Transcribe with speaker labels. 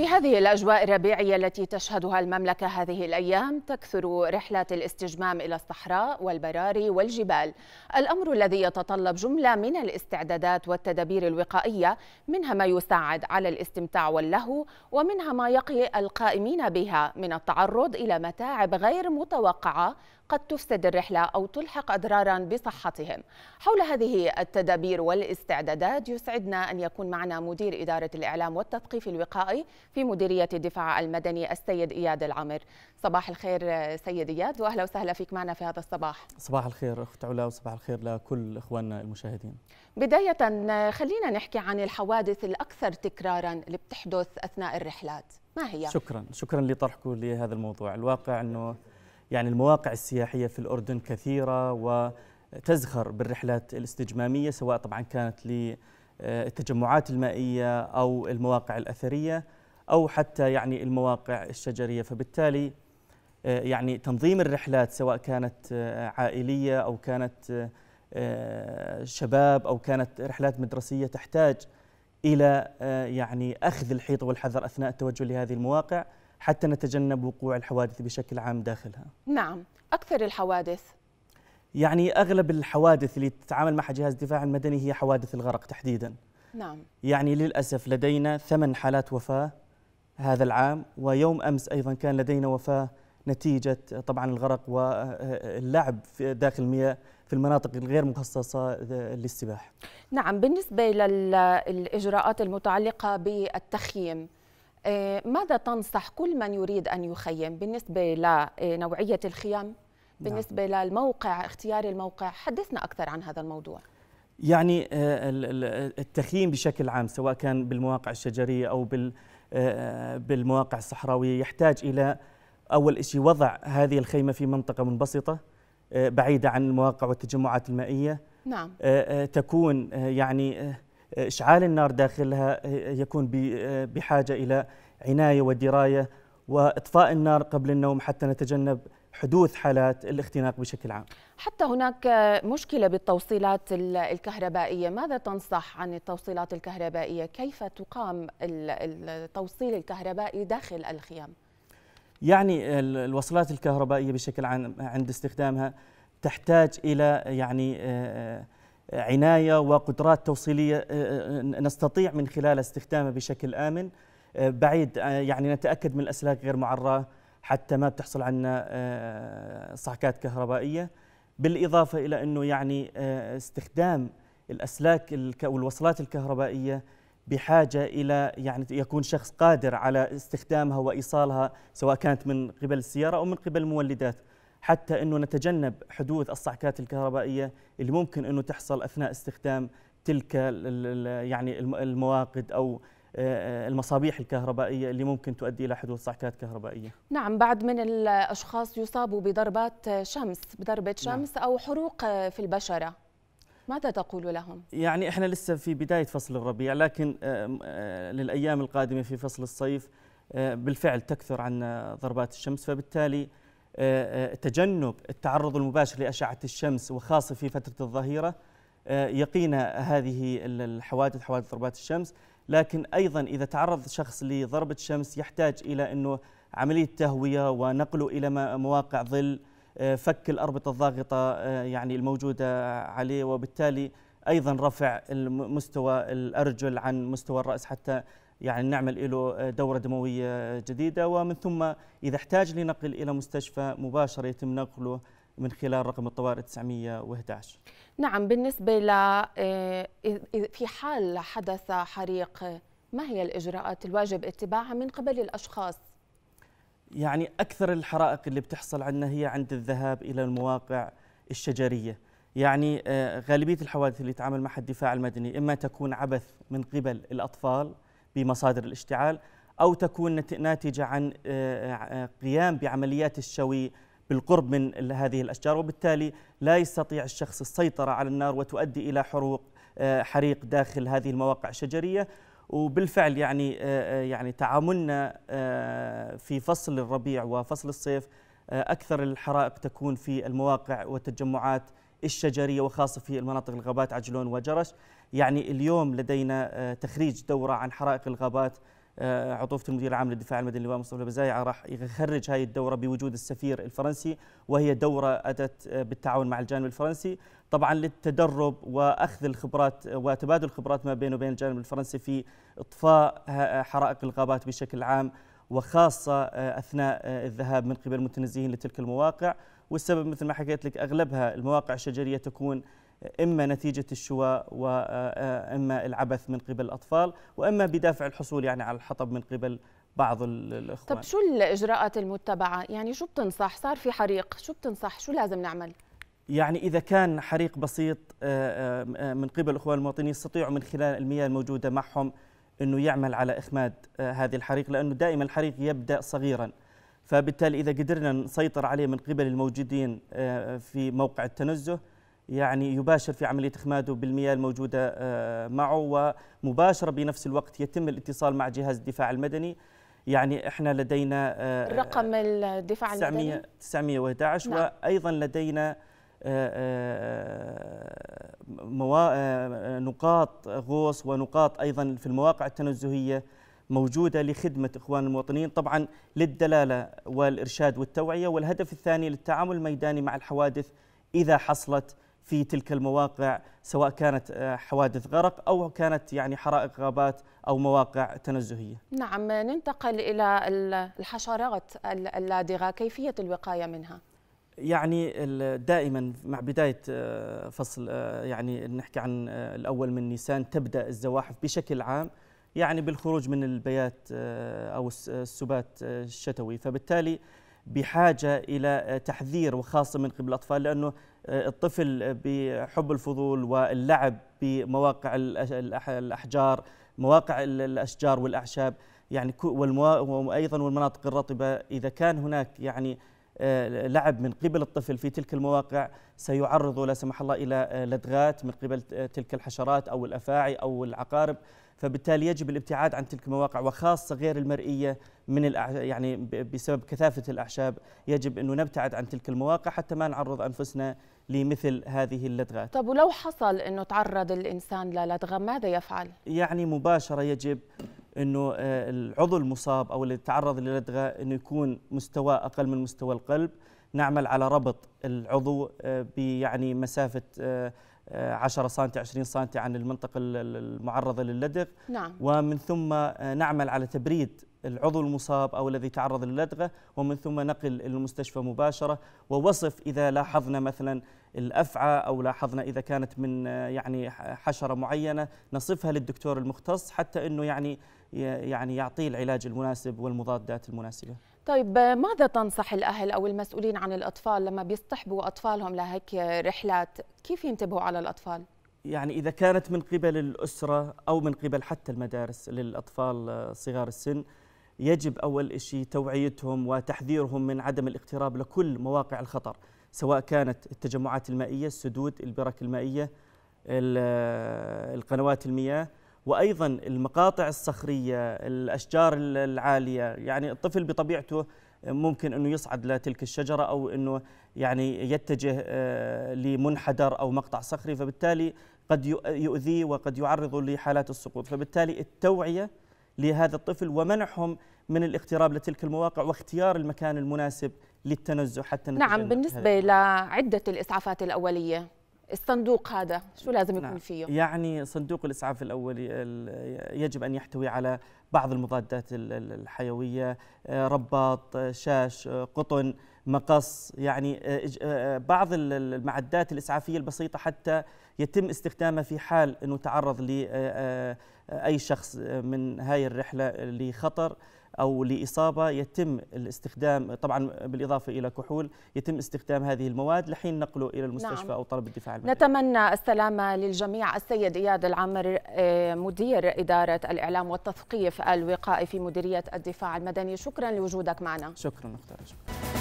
Speaker 1: في هذه الأجواء الربيعية التي تشهدها المملكة هذه الأيام تكثر رحلات الاستجمام إلى الصحراء والبراري والجبال الأمر الذي يتطلب جملة من الاستعدادات والتدابير الوقائية منها ما يساعد على الاستمتاع واللهو ومنها ما يقي القائمين بها من التعرض إلى متاعب غير متوقعة قد تفسد الرحلة أو تلحق أضرارا بصحتهم حول هذه التدابير والاستعدادات يسعدنا أن يكون معنا مدير إدارة الإعلام والتثقيف الوقائي في مديرية الدفاع المدني السيد إياد العمر صباح الخير سيد إياد وأهلا وسهلا فيك معنا في هذا الصباح
Speaker 2: صباح الخير أخت علا وصباح الخير لكل إخواننا المشاهدين
Speaker 1: بداية خلينا نحكي عن الحوادث الأكثر تكرارا اللي بتحدث أثناء الرحلات ما هي؟
Speaker 2: شكرا شكرا لطرحكم لهذا الموضوع الواقع أنه يعني المواقع السياحية في الأردن كثيرة وتزخر بالرحلات الاستجمامية سواء طبعا كانت للتجمعات المائية أو المواقع الأثرية أو حتى يعني المواقع الشجرية فبالتالي يعني تنظيم الرحلات سواء كانت عائلية أو كانت شباب أو كانت رحلات مدرسية تحتاج إلى يعني أخذ الحيط والحذر أثناء التوجه لهذه المواقع حتى نتجنب وقوع الحوادث بشكل عام داخلها
Speaker 1: نعم أكثر الحوادث
Speaker 2: يعني أغلب الحوادث اللي تتعامل معها جهاز الدفاع المدني هي حوادث الغرق تحديدا نعم يعني للأسف لدينا ثمان حالات وفاة هذا العام ويوم أمس أيضا كان لدينا وفاة نتيجة طبعا الغرق واللعب داخل المياه في المناطق الغير مخصصة للسباحة
Speaker 1: نعم بالنسبة للإجراءات المتعلقة بالتخييم آه، ماذا تنصح كل من يريد أن يخيم بالنسبة لنوعية آه، الخيام نعم. بالنسبة نعم. للموقع اختيار الموقع حدثنا أكثر عن هذا الموضوع
Speaker 2: يعني آه، التخييم بشكل عام سواء كان بالمواقع الشجرية أو بالمواقع الصحراوية يحتاج إلى أول شيء وضع هذه الخيمة في منطقة منبسطة بعيدة عن المواقع والتجمعات المائية نعم تكون يعني إشعال النار داخلها يكون بحاجة إلى عناية ودراية وإطفاء النار قبل النوم حتى نتجنب حدوث حالات الاختناق بشكل عام
Speaker 1: حتى هناك مشكلة بالتوصيلات الكهربائية ماذا تنصح عن التوصيلات الكهربائية كيف تقام التوصيل الكهربائي داخل الخيام
Speaker 2: يعني الوصلات الكهربائية بشكل عام عند استخدامها تحتاج إلى يعني آه، آه، عناية وقدرات توصيلية آه، آه، آه، نستطيع من خلالها استخدامها بشكل آمن بعيد يعني نتأكد من الأسلاك غير معرة حتى ما بتحصل عنا صحكات كهربائية بالإضافة إلى أنه يعني استخدام الأسلاك والوصلات الكهربائية بحاجة إلى يعني يكون شخص قادر على استخدامها وإيصالها سواء كانت من قبل السيارة أو من قبل المولدات حتى انه نتجنب حدوث الصعكات الكهربائيه اللي ممكن انه تحصل اثناء استخدام تلك يعني المواقد او آه، آه، المصابيح الكهربائيه اللي ممكن تؤدي الى حدوث صعكات كهربائيه.
Speaker 1: نعم بعد من الاشخاص يصابوا بضربات شمس بضربه نعم. شمس نعم. او حروق في البشره. ماذا تقول لهم؟
Speaker 2: يعني احنا لسه في بدايه فصل الربيع لكن آه، للايام القادمه في فصل الصيف بالفعل تكثر عن ضربات الشمس فبالتالي آه، آه، تجنب التعرض المباشر لأشعة الشمس وخاصة في فترة الظهيرة آه، يقينا هذه الحوادث حوادث ضربات الشمس لكن أيضا إذا تعرض شخص لضربة شمس يحتاج إلى أنه عملية تهوية ونقله إلى مواقع ظل فك الأربطة الضاغطة يعني الموجودة عليه وبالتالي أيضا رفع مستوى الأرجل عن مستوى الرأس حتى يعني نعمل له آه، دورة دموية آه، جديدة ومن ثم إذا احتاج لنقل إلى مستشفى مباشرة يتم نقله من خلال رقم الطوارئ 911
Speaker 1: نعم بالنسبة ل آه، في حال حدث حريق ما هي الإجراءات الواجب اتباعها من قبل الأشخاص؟
Speaker 2: يعني أكثر الحرائق اللي بتحصل عندنا هي عند الذهاب إلى المواقع الشجرية يعني غالبية الحوادث اللي يتعامل معها الدفاع المدني إما تكون عبث من قبل الأطفال بمصادر الاشتعال أو تكون ناتجة عن آه، آه، قيام بعمليات الشوي بالقرب من هذه الأشجار وبالتالي لا يستطيع الشخص السيطرة على النار وتؤدي إلى حروق آه، حريق داخل هذه المواقع الشجرية وبالفعل يعني يعني تعاملنا في فصل الربيع وفصل الصيف أكثر الحرائق تكون في المواقع والتجمعات الشجرية وخاصة في المناطق الغابات عجلون وجرش يعني اليوم لدينا آه، تخريج دوره عن حرائق الغابات عطوفة آه، المدير العام للدفاع المدني اللواء مصطفى البزايعة راح يخرج هذه الدورة بوجود السفير الفرنسي وهي دورة أتت آه، بالتعاون مع الجانب الفرنسي طبعا للتدرب وأخذ الخبرات وتبادل الخبرات ما بينه وبين الجانب الفرنسي في إطفاء حرائق الغابات بشكل عام وخاصة أثناء الذهاب من قبل المتنزهين لتلك المواقع والسبب مثل ما حكيت لك أغلبها المواقع الشجرية تكون إما نتيجة الشواء وإما آه، آه، العبث من قبل الأطفال وإما بدافع الحصول يعني على الحطب من قبل بعض الإخوان طب شو
Speaker 1: الإجراءات المتبعة؟ يعني شو بتنصح؟ صار في حريق شو بتنصح؟ شو لازم نعمل؟
Speaker 2: يعني إذا كان حريق بسيط آه، من قبل الإخوان المواطنين يستطيعوا من خلال المياه الموجودة معهم أنه يعمل على إخماد هذه الحريق لأنه دائما الحريق يبدأ صغيراً فبالتالي إذا قدرنا نسيطر عليه من قبل الموجودين في موقع التنزه يعني يباشر في عملية إخماده بالمياه الموجودة آه، معه ومباشرة بنفس الوقت يتم الاتصال مع جهاز الدفاع المدني يعني احنا لدينا آه،
Speaker 1: رقم الدفاع المدني
Speaker 2: 911 نعم. وايضا لدينا آه، نقاط غوص ونقاط ايضا في المواقع التنزهيه موجوده لخدمه اخوان المواطنين طبعا للدلاله والارشاد والتوعيه والهدف الثاني للتعامل الميداني مع الحوادث اذا حصلت في تلك المواقع سواء كانت آه، حوادث غرق أو كانت يعني حرائق غابات أو مواقع تنزهية
Speaker 1: نعم ننتقل إلى الحشرات اللادغة كيفية الوقاية منها؟
Speaker 2: يعني دائما مع بدايه آه، فصل آه، يعني نحكي عن الاول من نيسان تبدا الزواحف بشكل عام يعني بالخروج من البيات او السبات الشتوي فبالتالي بحاجه الى تحذير وخاصه من قبل الاطفال لانه آه، الطفل بحب الفضول واللعب بمواقع الأحجار مواقع الأشجار والأعشاب يعني وأيضا والمناطق الرطبة إذا كان هناك يعني آه، لعب من قبل الطفل في تلك المواقع سيعرضه لا سمح الله إلى آه، لدغات من قبل تلك الحشرات أو الأفاعي أو العقارب فبالتالي يجب الابتعاد عن تلك المواقع وخاصه غير المرئيه من يعني بسبب كثافه الاعشاب يجب انه نبتعد عن تلك المواقع حتى ما نعرض انفسنا لمثل هذه اللدغات
Speaker 1: طب ولو حصل انه تعرض الانسان للدغه ماذا يفعل
Speaker 2: يعني مباشره يجب انه آه، العضو المصاب او اللي تعرض للدغه انه يكون مستواه اقل من مستوى القلب نعمل على ربط العضو آه، بيعني مسافه آه، 10 سم 20 سم عن المنطقة المعرضة للدغ نعم. ومن ثم نعمل على تبريد العضو المصاب أو الذي تعرض للدغة ومن ثم نقل المستشفى مباشرة ووصف إذا لاحظنا مثلا الأفعى أو لاحظنا إذا كانت من آه، يعني حشرة معينة نصفها للدكتور المختص حتى أنه يعني يعني يعطيه العلاج المناسب والمضادات المناسبة
Speaker 1: طيب ماذا تنصح الأهل أو المسؤولين عن الأطفال لما بيصطحبوا أطفالهم لهيك رحلات كيف ينتبهوا على الأطفال؟
Speaker 2: يعني إذا كانت من قبل الأسرة أو من قبل حتى المدارس للأطفال آه، صغار السن يجب أول شيء توعيتهم وتحذيرهم من عدم الاقتراب لكل مواقع الخطر سواء كانت التجمعات المائية السدود البرك المائية آه، القنوات المياه وايضا المقاطع الصخريه الاشجار العاليه يعني الطفل بطبيعته ممكن انه يصعد لتلك الشجره او انه يعني يتجه آه، لمنحدر او مقطع صخري فبالتالي قد يؤذيه وقد يعرضه لحالات السقوط فبالتالي التوعيه لهذا الطفل ومنعهم من الاقتراب لتلك المواقع واختيار المكان المناسب للتنزه حتى نعم بالنسبه
Speaker 1: لعده الاسعافات الاوليه الصندوق هذا شو لازم يكون نعم. فيه؟
Speaker 2: يعني صندوق الاسعاف الاولي يجب ان يحتوي على بعض المضادات الحيويه آه، رباط آه، شاش آه، قطن مقص يعني بعض المعدات الاسعافيه البسيطه حتى يتم استخدامها في حال انه تعرض ل أي شخص من هاي الرحلة لخطر أو لإصابة يتم الاستخدام طبعا بالإضافة إلى كحول يتم استخدام هذه المواد لحين نقله إلى المستشفى نعم. أو طلب الدفاع المدني
Speaker 1: نتمنى السلامة للجميع السيد إياد العمر آه، مدير إدارة الإعلام والتثقيف الوقائي في مديرية الدفاع المدني شكرا لوجودك معنا شكرا أختار شكرا.